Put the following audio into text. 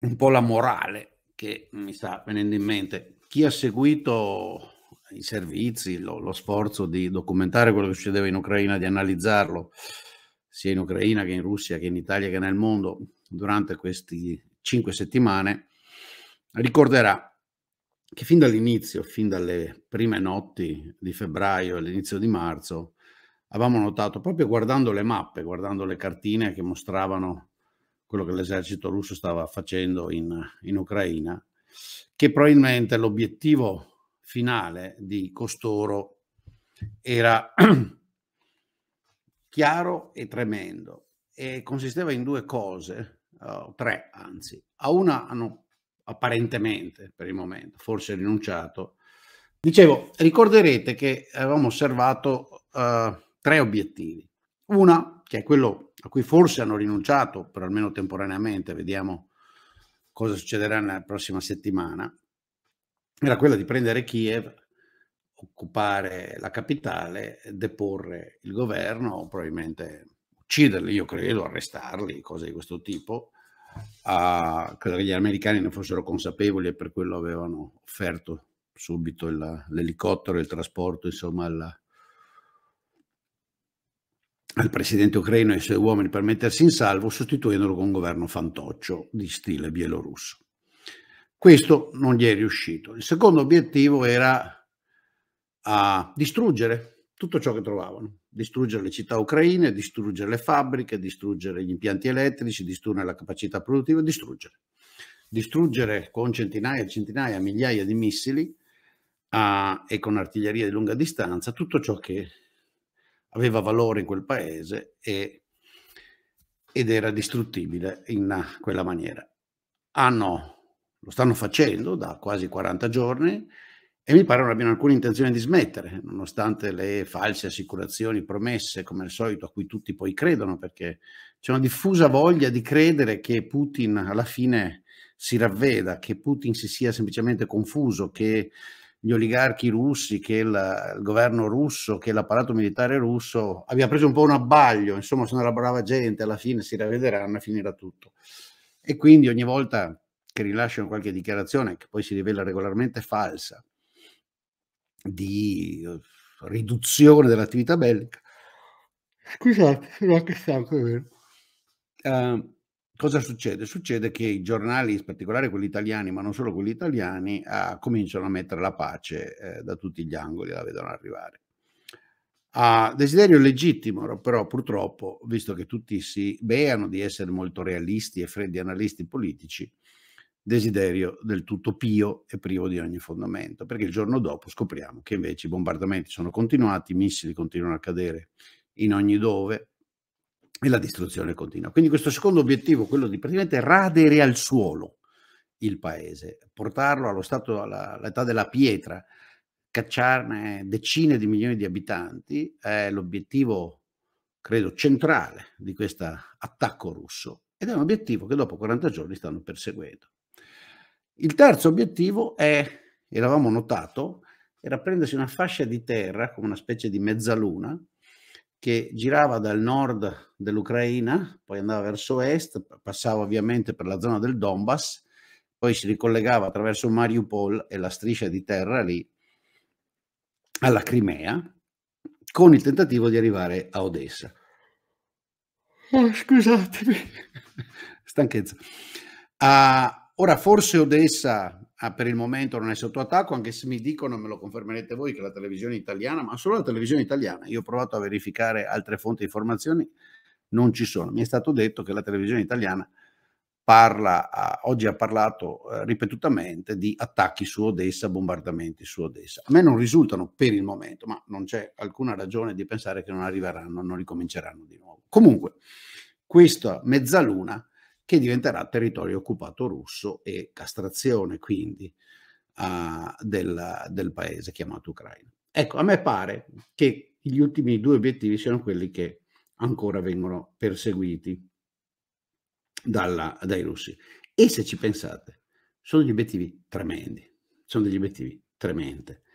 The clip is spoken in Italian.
un po' la morale che mi sta venendo in mente. Chi ha seguito i servizi, lo, lo, sforzo di documentare quello che succedeva in Ucraina, di analizzarlo sia in Ucraina che in Russia, che in Italia che nel mondo durante queste cinque settimane, ricorderà che fin dall'inizio, fin dalle prime notti di febbraio e all'inizio di marzo, avevamo notato, proprio guardando le mappe, guardando le cartine che mostravano quello che l'esercito russo stava facendo in, in Ucraina, che probabilmente l'obiettivo finale di costoro era chiaro e tremendo e consisteva in due cose, uh, tre anzi. A una hanno apparentemente per il momento, forse rinunciato. Dicevo, ricorderete che avevamo osservato uh, tre obiettivi. Una, che è quello a cui forse hanno rinunciato, per almeno temporaneamente, vediamo cosa succederà nella prossima settimana, era quella di prendere Kiev, occupare la capitale, deporre il governo, probabilmente ucciderli, io credo, arrestarli, cose di questo tipo. Uh, credo che gli americani ne fossero consapevoli e per quello avevano offerto subito il, l'elicottero il trasporto insomma, alla, al presidente ucraino e ai suoi uomini per mettersi in salvo, sostituendolo con un governo fantoccio di stile bielorusso. Questo non gli è riuscito. Il secondo obiettivo era a distruggere tutto ciò che trovavano, distruggere le città ucraine, distruggere le fabbriche, distruggere gli impianti elettrici, distruggere la capacità produttiva, distruggere. Distruggere con centinaia e centinaia, migliaia di missili a, e con artiglieria di lunga distanza tutto ciò che aveva valore in quel paese e, ed era distruttibile in quella maniera. Hanno, ah, lo stanno facendo da quasi 40 giorni e mi pare non abbiano alcuna intenzione di smettere, nonostante le false assicurazioni promesse, come al solito, a cui tutti poi credono, perché c'è una diffusa voglia di credere che Putin alla fine si ravveda, che Putin si sia semplicemente confuso, che gli oligarchi russi, che il, il governo russo, che l'apparato militare russo, abbia preso un po' un abbaglio, insomma sono la brava gente, alla fine si ravvederanno e finirà tutto. E quindi ogni volta che rilasciano qualche dichiarazione, che poi si rivela regolarmente falsa, di eh, riduzione dell'attività bellica, scusate, sono anche stanco, è vero. Uh, cosa succede? Succede che i giornali, in particolare quelli italiani, ma non solo quelli italiani, ah, cominciano a mettere la pace eh, da tutti gli angoli, la vedono arrivare. Ah, desiderio legittimo, però purtroppo, visto che tutti si beano di essere molto realisti e freddi analisti politici, desiderio del tutto pio e privo di ogni fondamento, perché il giorno dopo scopriamo che invece i bombardamenti sono continuati, i missili continuano a cadere in ogni dove, e la distruzione continua. Quindi questo secondo obiettivo, quello di praticamente radere al suolo il paese, portarlo allo stato, all'età della pietra, cacciarne decine di milioni di abitanti, è l'obiettivo, credo, centrale di questo attacco russo ed è un obiettivo che dopo 40 giorni stanno perseguendo. Il terzo obiettivo è, e l'avevamo notato, era prendersi una fascia di terra, come una specie di mezzaluna, che girava dal nord dell'Ucraina, poi andava verso est, passava ovviamente per la zona del Donbass, poi si ricollegava attraverso Mariupol e la striscia di terra lì alla Crimea, con il tentativo di arrivare a Odessa. Oh, scusatemi, stanchezza. Uh, ora, forse Odessa ah, per il momento non è sotto attacco, anche se mi dicono, me lo confermerete voi, che la televisione italiana, ma solo la televisione italiana, io ho provato a verificare altre fonti di informazioni, non ci sono. Mi è stato detto che la televisione italiana parla, ah, oggi ha parlato eh, ripetutamente di attacchi su Odessa, bombardamenti su Odessa. A me non risultano per il momento, ma non c'è alcuna ragione di pensare che non arriveranno, non ricominceranno di nuovo. Comunque, questa mezzaluna che diventerà territorio occupato russo e castrazione quindi uh, del, del, paese chiamato Ucraina. Ecco, a me pare che gli ultimi due obiettivi siano quelli che ancora vengono perseguiti dalla, dai russi. E se ci pensate, sono degli obiettivi tremendi, sono degli obiettivi tremendi.